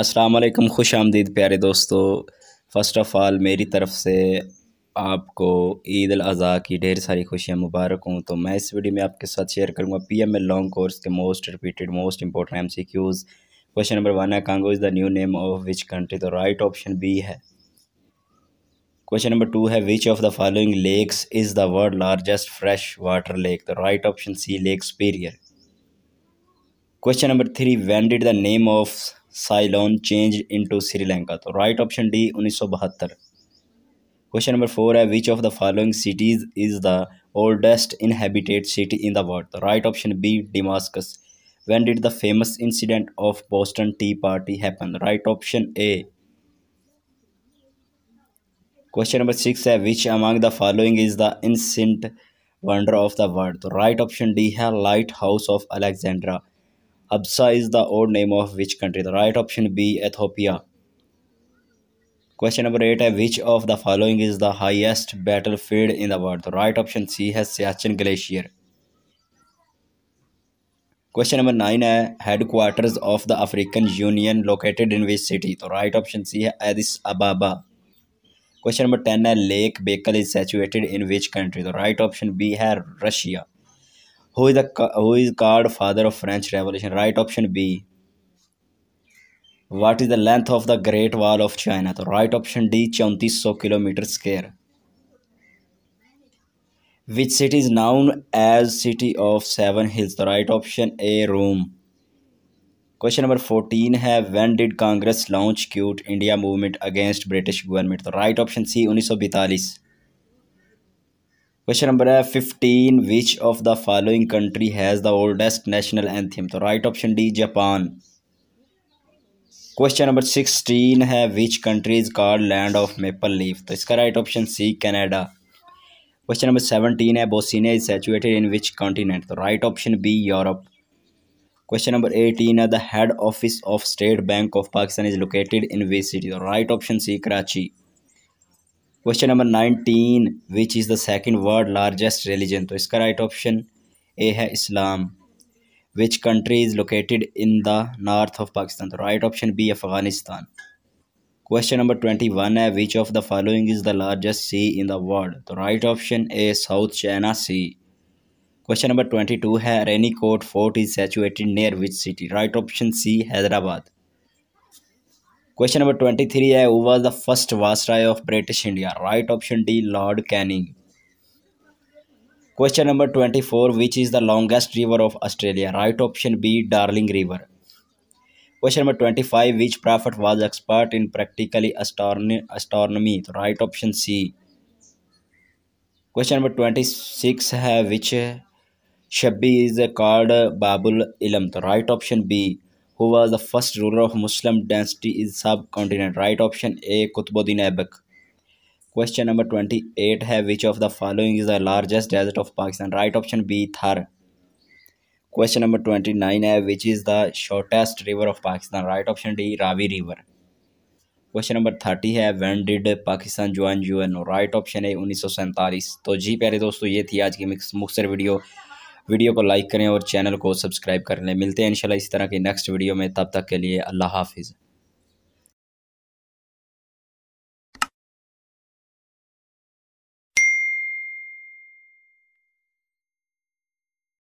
असलकम खुश आमदीद प्यारे दोस्तों फ़र्स्ट ऑफ़ आल मेरी तरफ़ से आपको ईद अजा की ढेर सारी खुशियाँ मुबारक हूँ तो मैं इस वीडियो में आपके साथ शेयर करूँगा P M L long course के most repeated most important M C Qs question number one है Congo is the new name of which country तो राइट ऑप्शन बी है क्वेश्चन नंबर टू है which of the following lakes is the world largest fresh water lake तो right option C Lake Superior question number three when did the name of Ceylon change in to Sri Lanka तो right option D उन्नीस सौ बहत्तर question number four है which of the following cities is the oldest inhabited city in the world तो right option B Damascus when did the famous incident of Boston Tea Party happen right option A question number six है which among the following is the ancient wonder of the world तो right option D है lighthouse of Alexandria Absa is the old name of which country? The right option B, Ethiopia. Question number 8 है which of the following is the highest battlefield in the world? The right option C है Siachen Glacier. Question number 9 है headquarters of the African Union located in which city? तो right option C है Addis Ababa. Question number 10 है Lake Baikal is situated in which country? तो right option B है Russia. Who is the who is called father of French Revolution right option B what is the length of the Great Wall of China तो right option D चौंतीस सौ kilometre square which city is known as city of seven hills right option A Rome question number fourteen है when did Congress launch quit India movement against British government तो right option C उन्नीस सौ बैतालीस Question number 15. Which of the following country has the oldest national anthem? So right option D, Japan. Question number sixteen है which country is called land of maple leaf तो इसका right option C Canada question number seventeen है Bosnia is situated in which continent तो right option B Europe question number eighteen है the head office of State Bank of Pakistan is located in which city तो right option C Karachi question number nineteen which is the second world largest religion तो इसका right option A है Islam which country is located in the north of Pakistan तो right option B Afghanistan question number twenty one है which of the following is the largest sea in the world तो right option A South China Sea question number twenty two है Ranikot fort is situated near which city right option C Hyderabad question number twenty three है who was the first वासराय of British India right option D Lord Canning question number twenty four which is the longest river of Australia right option B Darling River question number twenty five which prophet was expert in practically astronomy तो right option C question number twenty six है which शब्बी is called बाबुल इलम तो right option B who was the first ruler of Muslim dynasty is subcontinent right option A Qutubuddin Aibak question number twenty eight है which of the following is the largest desert of Pakistan right option B Thar question number twenty nine है which is the shortest river of Pakistan right option D Ravi river question number thirty है when did Pakistan join U N O right option है उन्नीस सौ सैंतालीस तो जी प्यारे दोस्तों ये थी आज की मिक्स मुख्तर वीडियो वीडियो को लाइक करें और चैनल को सब्सक्राइब कर लें मिलते हैं इंशाल्लाह इस तरह की नेक्स्ट वीडियो में तब तक के लिए अल्लाह हाफिज़